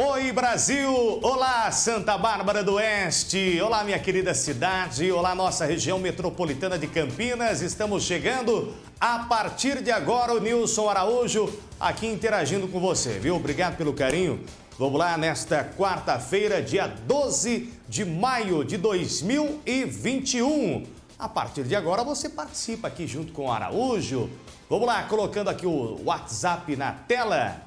Oi, Brasil! Olá, Santa Bárbara do Oeste! Olá, minha querida cidade! Olá, nossa região metropolitana de Campinas! Estamos chegando a partir de agora, o Nilson Araújo aqui interagindo com você, viu? Obrigado pelo carinho. Vamos lá, nesta quarta-feira, dia 12 de maio de 2021. A partir de agora, você participa aqui junto com o Araújo. Vamos lá, colocando aqui o WhatsApp na tela.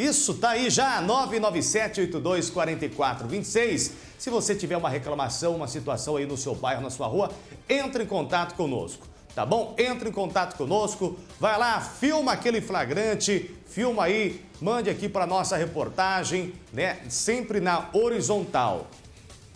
Isso, tá aí já, 997-824426. Se você tiver uma reclamação, uma situação aí no seu bairro, na sua rua, entre em contato conosco, tá bom? Entre em contato conosco, vai lá, filma aquele flagrante, filma aí, mande aqui para nossa reportagem, né? Sempre na horizontal.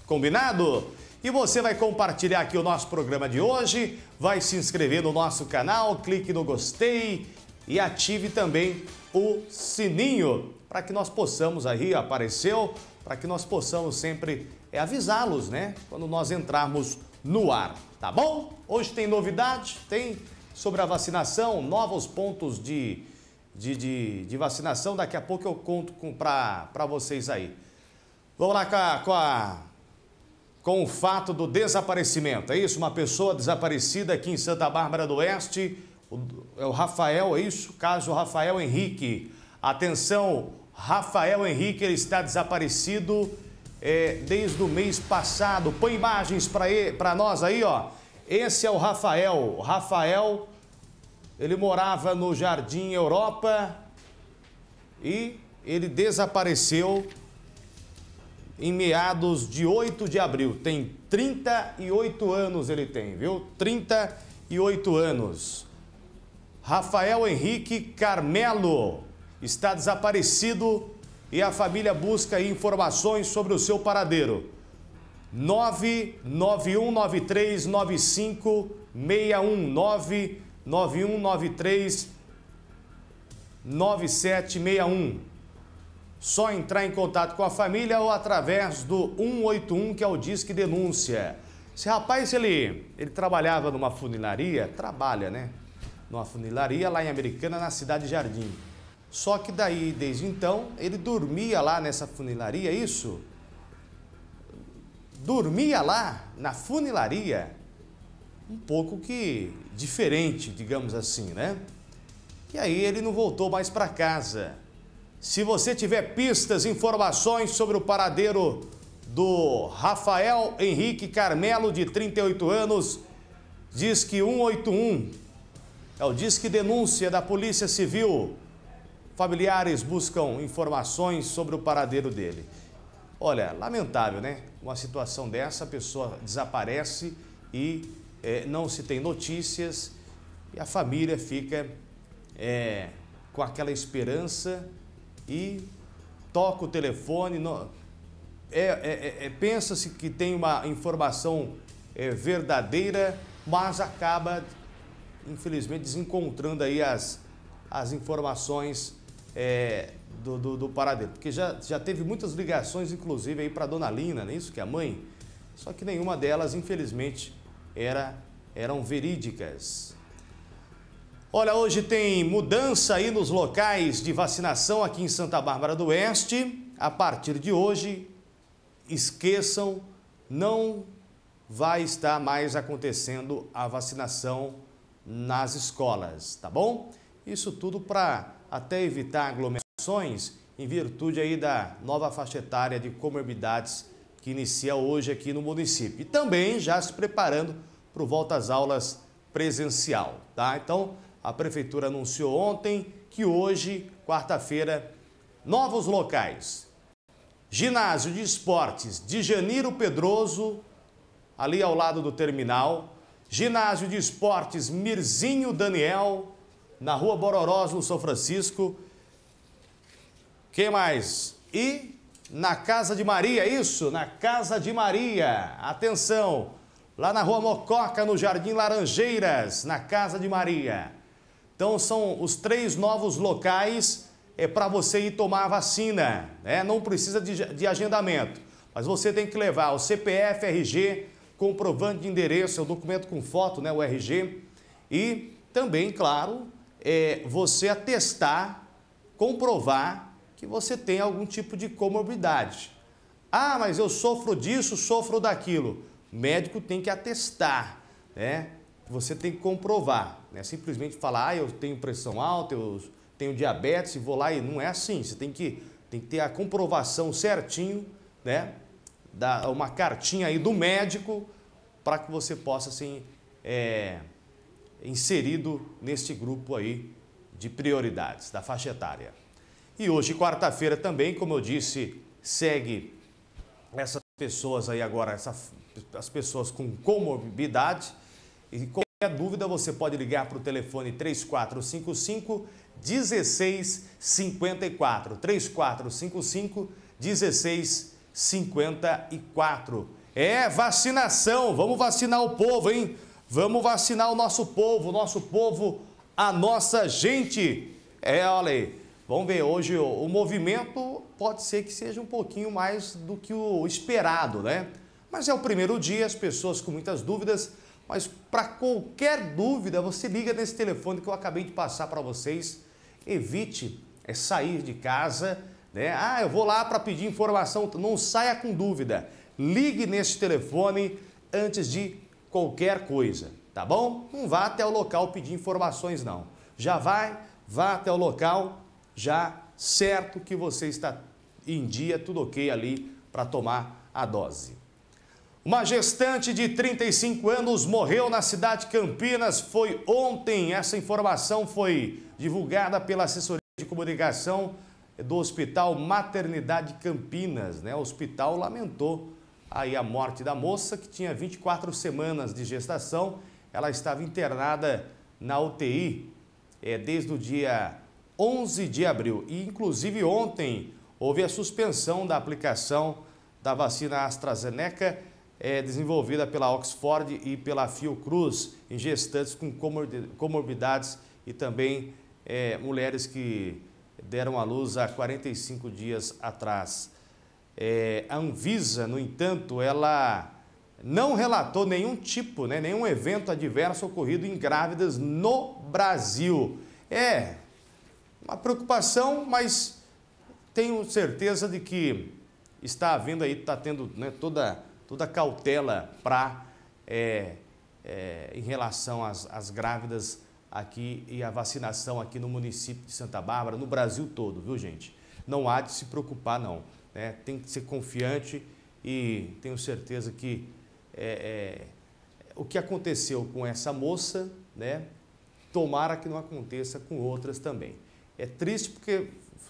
Combinado? E você vai compartilhar aqui o nosso programa de hoje, vai se inscrever no nosso canal, clique no gostei, e ative também o sininho para que nós possamos aí apareceu, para que nós possamos sempre é, avisá-los, né? Quando nós entrarmos no ar, tá bom? Hoje tem novidade, tem sobre a vacinação, novos pontos de, de, de, de vacinação. Daqui a pouco eu conto para vocês aí. Vamos lá com a, com a com o fato do desaparecimento. É isso, uma pessoa desaparecida aqui em Santa Bárbara do Oeste é o Rafael, é isso? Caso Rafael Henrique. Atenção, Rafael Henrique ele está desaparecido é, desde o mês passado. Põe imagens para nós aí, ó. Esse é o Rafael. Rafael, ele morava no Jardim Europa e ele desapareceu em meados de 8 de abril. Tem 38 anos ele tem, viu? 38 anos. Rafael Henrique Carmelo está desaparecido e a família busca informações sobre o seu paradeiro. 991939561 Só entrar em contato com a família ou através do 181 que é o Disque Denúncia. Esse rapaz, ele, ele trabalhava numa funilaria, trabalha, né? numa funilaria lá em Americana, na cidade Jardim. Só que daí, desde então, ele dormia lá nessa funilaria, é isso? Dormia lá na funilaria. Um pouco que diferente, digamos assim, né? E aí ele não voltou mais para casa. Se você tiver pistas, informações sobre o paradeiro do Rafael Henrique Carmelo, de 38 anos, diz que 181 é o Disque Denúncia da Polícia Civil. Familiares buscam informações sobre o paradeiro dele. Olha, lamentável, né? Uma situação dessa, a pessoa desaparece e é, não se tem notícias e a família fica é, com aquela esperança e toca o telefone. No, é, é, é, é Pensa-se que tem uma informação verdadeira, mas acaba infelizmente, desencontrando aí as, as informações é, do, do, do paradeiro. Porque já, já teve muitas ligações, inclusive, aí para Dona Lina, não é isso? Que é a mãe. Só que nenhuma delas, infelizmente, era, eram verídicas. Olha, hoje tem mudança aí nos locais de vacinação aqui em Santa Bárbara do Oeste. A partir de hoje, esqueçam, não vai estar mais acontecendo a vacinação nas escolas, tá bom? Isso tudo para até evitar aglomerações em virtude aí da nova faixa etária de comorbidades que inicia hoje aqui no município. E também já se preparando para o volta às aulas presencial, tá? Então, a prefeitura anunciou ontem que hoje, quarta-feira, novos locais. Ginásio de Esportes de Janeiro Pedroso, ali ao lado do terminal, Ginásio de Esportes Mirzinho Daniel, na Rua Bororós, no São Francisco. Quem mais? E na Casa de Maria, isso, na Casa de Maria. Atenção, lá na Rua Mococa, no Jardim Laranjeiras, na Casa de Maria. Então são os três novos locais é para você ir tomar a vacina, né? Não precisa de, de agendamento, mas você tem que levar o CPF, RG, comprovante de endereço, é o documento com foto, né, o RG, e também, claro, é, você atestar, comprovar que você tem algum tipo de comorbidade. Ah, mas eu sofro disso, sofro daquilo. O médico tem que atestar, né? Você tem que comprovar, né? Simplesmente falar, ah, eu tenho pressão alta, eu tenho diabetes e vou lá e não é assim. Você tem que, tem que ter a comprovação certinho, né? da, uma cartinha aí do médico para que você possa assim, é, inserido neste grupo aí de prioridades da faixa etária. E hoje, quarta-feira, também, como eu disse, segue essas pessoas aí agora, essa, as pessoas com comorbidade. E qualquer dúvida, você pode ligar para o telefone 3455 1654. 3455 1654. 54. É vacinação, vamos vacinar o povo, hein? Vamos vacinar o nosso povo, nosso povo, a nossa gente. É, olha aí. Vamos ver, hoje o, o movimento pode ser que seja um pouquinho mais do que o esperado, né? Mas é o primeiro dia, as pessoas com muitas dúvidas, mas para qualquer dúvida, você liga nesse telefone que eu acabei de passar para vocês. Evite é sair de casa né? Ah, eu vou lá para pedir informação, não saia com dúvida. Ligue nesse telefone antes de qualquer coisa, tá bom? Não vá até o local pedir informações não. Já vai, vá até o local já certo que você está em dia, tudo ok ali para tomar a dose. Uma gestante de 35 anos morreu na cidade de Campinas. Foi ontem. Essa informação foi divulgada pela assessoria de comunicação é do Hospital Maternidade Campinas, né? O hospital lamentou aí a morte da moça que tinha 24 semanas de gestação. Ela estava internada na UTI é, desde o dia 11 de abril e inclusive ontem houve a suspensão da aplicação da vacina AstraZeneca é, desenvolvida pela Oxford e pela Fiocruz em gestantes com comorbidades e também é, mulheres que deram à luz há 45 dias atrás. É, a Anvisa, no entanto, ela não relatou nenhum tipo, né, nenhum evento adverso ocorrido em grávidas no Brasil. É uma preocupação, mas tenho certeza de que está havendo aí, está tendo né, toda, toda cautela para é, é, em relação às, às grávidas aqui e a vacinação aqui no município de Santa Bárbara, no Brasil todo, viu gente? Não há de se preocupar não, né? tem que ser confiante e tenho certeza que é, é, o que aconteceu com essa moça, né? tomara que não aconteça com outras também. É triste porque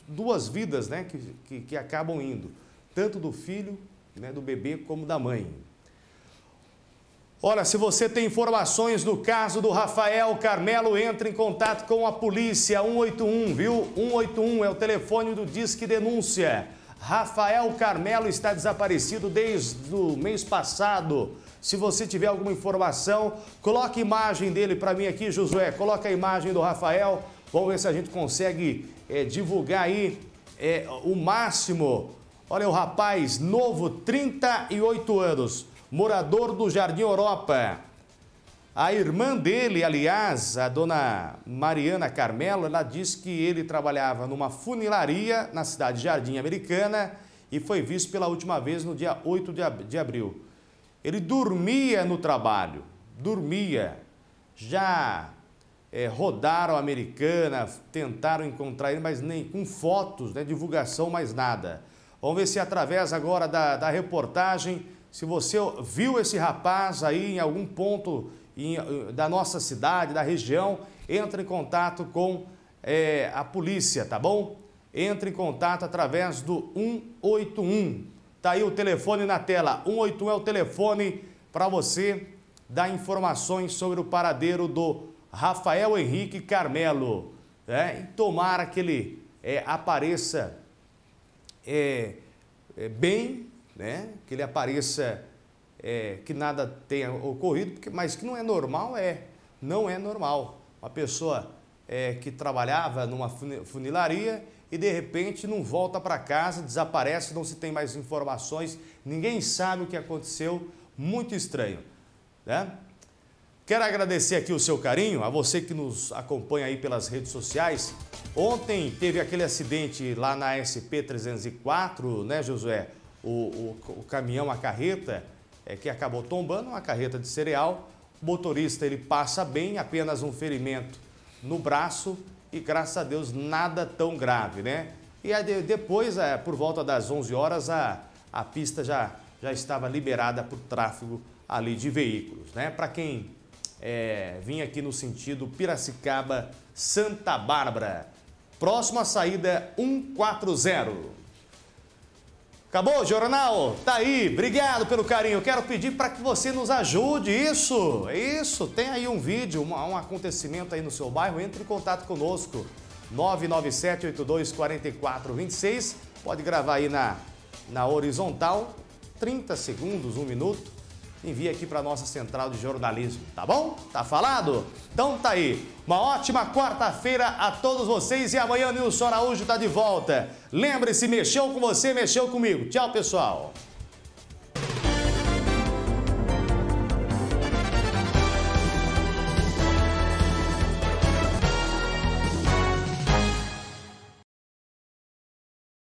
duas vidas né? que, que, que acabam indo, tanto do filho, né? do bebê, como da mãe. Olha, se você tem informações do caso do Rafael Carmelo, entre em contato com a polícia 181, viu? 181 é o telefone do Disque Denúncia. Rafael Carmelo está desaparecido desde o mês passado. Se você tiver alguma informação, coloque a imagem dele para mim aqui, Josué. Coloca a imagem do Rafael. Vamos ver se a gente consegue é, divulgar aí é, o máximo. Olha, o rapaz novo, 38 anos morador do Jardim Europa. A irmã dele, aliás, a dona Mariana Carmelo, ela diz que ele trabalhava numa funilaria na cidade de Jardim Americana e foi visto pela última vez no dia 8 de abril. Ele dormia no trabalho, dormia. Já é, rodaram a americana, tentaram encontrar ele, mas nem com fotos, né, divulgação, mais nada. Vamos ver se através agora da, da reportagem se você viu esse rapaz aí em algum ponto em, eh, da nossa cidade, da região, entre em contato com é, a polícia, tá bom? Entre em contato através do 181. Tá aí o telefone na tela. 181 é o telefone para você dar informações sobre o paradeiro do Rafael Henrique Carmelo. Né? E tomara que ele é, apareça é, bem né? que ele apareça, é, que nada tenha ocorrido, porque, mas que não é normal, é. Não é normal. Uma pessoa é, que trabalhava numa funilaria e de repente não volta para casa, desaparece, não se tem mais informações, ninguém sabe o que aconteceu, muito estranho. Né? Quero agradecer aqui o seu carinho, a você que nos acompanha aí pelas redes sociais. Ontem teve aquele acidente lá na SP 304, né, Josué? o, o, o caminhão, a carreta, é, que acabou tombando, uma carreta de cereal. O motorista ele passa bem, apenas um ferimento no braço e graças a Deus nada tão grave, né? E aí, depois, é, por volta das 11 horas, a, a pista já, já estava liberada para o tráfego ali de veículos, né? Para quem é, vinha aqui no sentido Piracicaba-Santa Bárbara, próxima saída 140. Acabou o jornal? Tá aí, obrigado pelo carinho. Quero pedir para que você nos ajude. Isso, é isso. Tem aí um vídeo, um, um acontecimento aí no seu bairro, entre em contato conosco. 997-824426. Pode gravar aí na, na horizontal, 30 segundos, 1 minuto envia aqui para nossa central de jornalismo, tá bom? Tá falado? Então tá aí. Uma ótima quarta-feira a todos vocês e amanhã o Nilson Araújo tá de volta. Lembre-se, mexeu com você, mexeu comigo. Tchau, pessoal.